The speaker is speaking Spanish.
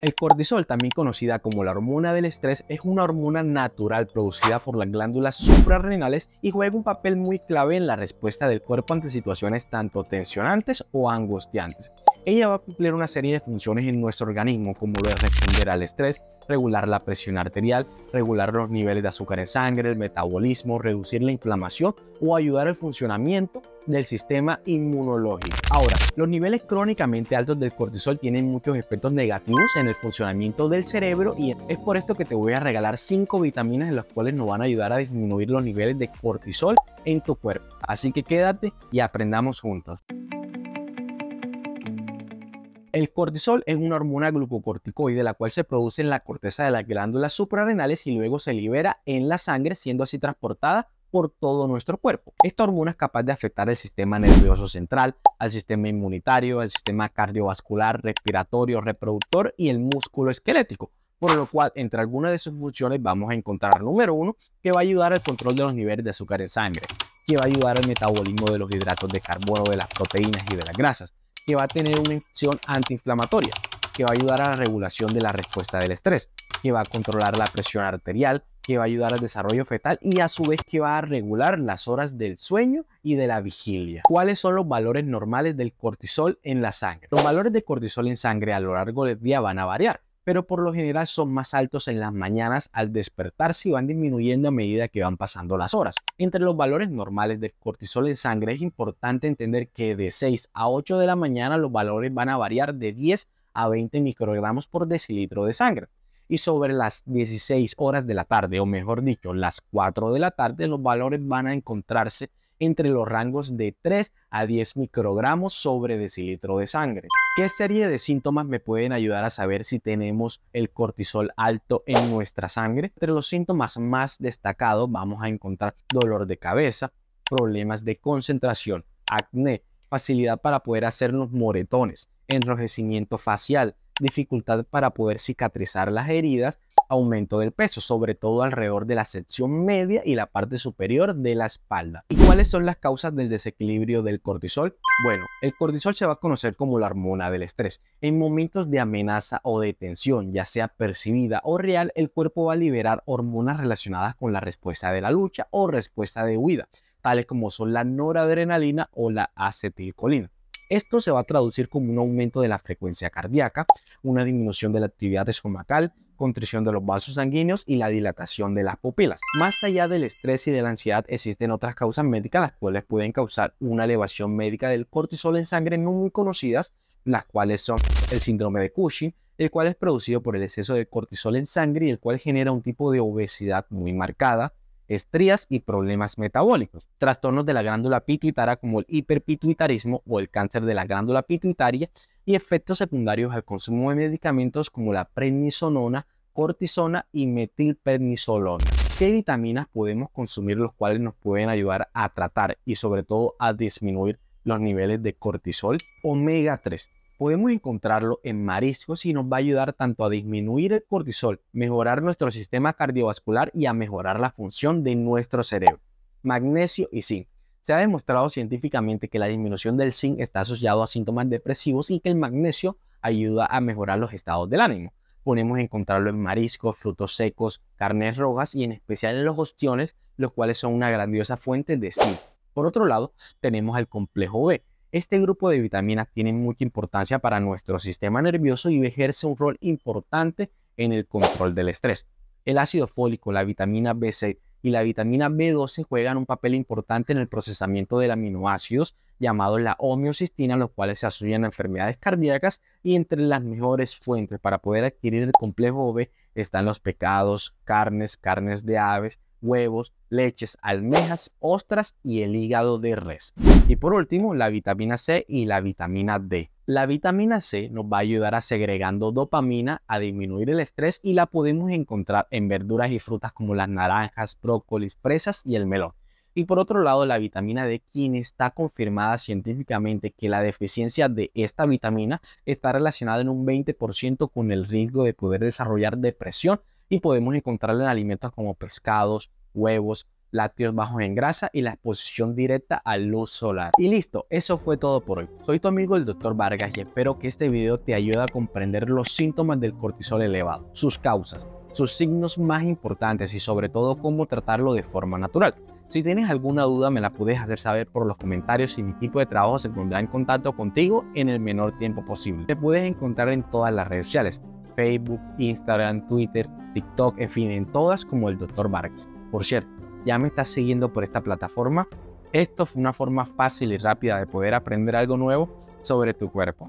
El cortisol, también conocida como la hormona del estrés, es una hormona natural producida por las glándulas suprarrenales y juega un papel muy clave en la respuesta del cuerpo ante situaciones tanto tensionantes o angustiantes. Ella va a cumplir una serie de funciones en nuestro organismo, como lo de responder al estrés, regular la presión arterial, regular los niveles de azúcar en sangre, el metabolismo, reducir la inflamación o ayudar al funcionamiento del sistema inmunológico. Ahora, los niveles crónicamente altos del cortisol tienen muchos efectos negativos en el funcionamiento del cerebro y es por esto que te voy a regalar 5 vitaminas en las cuales nos van a ayudar a disminuir los niveles de cortisol en tu cuerpo. Así que quédate y aprendamos juntos. El cortisol es una hormona glucocorticoide la cual se produce en la corteza de las glándulas suprarrenales y luego se libera en la sangre siendo así transportada por todo nuestro cuerpo. Esta hormona es capaz de afectar el sistema nervioso central, al sistema inmunitario, al sistema cardiovascular, respiratorio, reproductor y el músculo esquelético. Por lo cual, entre algunas de sus funciones vamos a encontrar, número uno, que va a ayudar al control de los niveles de azúcar en sangre, que va a ayudar al metabolismo de los hidratos de carbono, de las proteínas y de las grasas, que va a tener una acción antiinflamatoria, que va a ayudar a la regulación de la respuesta del estrés, que va a controlar la presión arterial, que va a ayudar al desarrollo fetal y a su vez que va a regular las horas del sueño y de la vigilia. ¿Cuáles son los valores normales del cortisol en la sangre? Los valores de cortisol en sangre a lo largo del día van a variar pero por lo general son más altos en las mañanas al despertarse y van disminuyendo a medida que van pasando las horas. Entre los valores normales del cortisol en sangre es importante entender que de 6 a 8 de la mañana los valores van a variar de 10 a 20 microgramos por decilitro de sangre y sobre las 16 horas de la tarde, o mejor dicho, las 4 de la tarde, los valores van a encontrarse entre los rangos de 3 a 10 microgramos sobre decilitro de sangre. ¿Qué serie de síntomas me pueden ayudar a saber si tenemos el cortisol alto en nuestra sangre? Entre los síntomas más destacados vamos a encontrar dolor de cabeza, problemas de concentración, acné, facilidad para poder hacernos moretones, enrojecimiento facial, dificultad para poder cicatrizar las heridas, aumento del peso, sobre todo alrededor de la sección media y la parte superior de la espalda. ¿Y cuáles son las causas del desequilibrio del cortisol? Bueno, el cortisol se va a conocer como la hormona del estrés. En momentos de amenaza o de tensión, ya sea percibida o real, el cuerpo va a liberar hormonas relacionadas con la respuesta de la lucha o respuesta de huida, tales como son la noradrenalina o la acetilcolina. Esto se va a traducir como un aumento de la frecuencia cardíaca, una disminución de la actividad estomacal, contrición de los vasos sanguíneos y la dilatación de las pupilas. Más allá del estrés y de la ansiedad, existen otras causas médicas las cuales pueden causar una elevación médica del cortisol en sangre no muy conocidas, las cuales son el síndrome de Cushing, el cual es producido por el exceso de cortisol en sangre y el cual genera un tipo de obesidad muy marcada, estrías y problemas metabólicos. Trastornos de la glándula pituitaria como el hiperpituitarismo o el cáncer de la glándula pituitaria y efectos secundarios al consumo de medicamentos como la prednisonona, cortisona y metilprednisolona. ¿Qué vitaminas podemos consumir los cuales nos pueden ayudar a tratar y sobre todo a disminuir los niveles de cortisol? Omega 3 podemos encontrarlo en mariscos y nos va a ayudar tanto a disminuir el cortisol, mejorar nuestro sistema cardiovascular y a mejorar la función de nuestro cerebro. Magnesio y zinc. Se ha demostrado científicamente que la disminución del zinc está asociado a síntomas depresivos y que el magnesio ayuda a mejorar los estados del ánimo. Podemos encontrarlo en mariscos, frutos secos, carnes rojas y en especial en los ostiones, los cuales son una grandiosa fuente de zinc. Por otro lado, tenemos el complejo B, este grupo de vitaminas tiene mucha importancia para nuestro sistema nervioso y ejerce un rol importante en el control del estrés. El ácido fólico, la vitamina B6 y la vitamina B12 juegan un papel importante en el procesamiento de aminoácidos llamados la homeocistina, los cuales se asocian a enfermedades cardíacas y entre las mejores fuentes para poder adquirir el complejo B están los pecados, carnes, carnes de aves, huevos, leches, almejas, ostras y el hígado de res. Y por último, la vitamina C y la vitamina D. La vitamina C nos va a ayudar a segregando dopamina, a disminuir el estrés y la podemos encontrar en verduras y frutas como las naranjas, brócolis, fresas y el melón. Y por otro lado, la vitamina D, quien está confirmada científicamente que la deficiencia de esta vitamina está relacionada en un 20% con el riesgo de poder desarrollar depresión y podemos encontrarla en alimentos como pescados, huevos, lácteos bajos en grasa y la exposición directa a luz solar. Y listo, eso fue todo por hoy. Soy tu amigo el Dr. Vargas y espero que este video te ayude a comprender los síntomas del cortisol elevado, sus causas, sus signos más importantes y sobre todo cómo tratarlo de forma natural. Si tienes alguna duda me la puedes hacer saber por los comentarios y mi equipo de trabajo se pondrá en contacto contigo en el menor tiempo posible. Te puedes encontrar en todas las redes sociales Facebook, Instagram, Twitter, TikTok, en fin, en todas como el Dr. Vargas. Por cierto, ya me estás siguiendo por esta plataforma. Esto fue una forma fácil y rápida de poder aprender algo nuevo sobre tu cuerpo.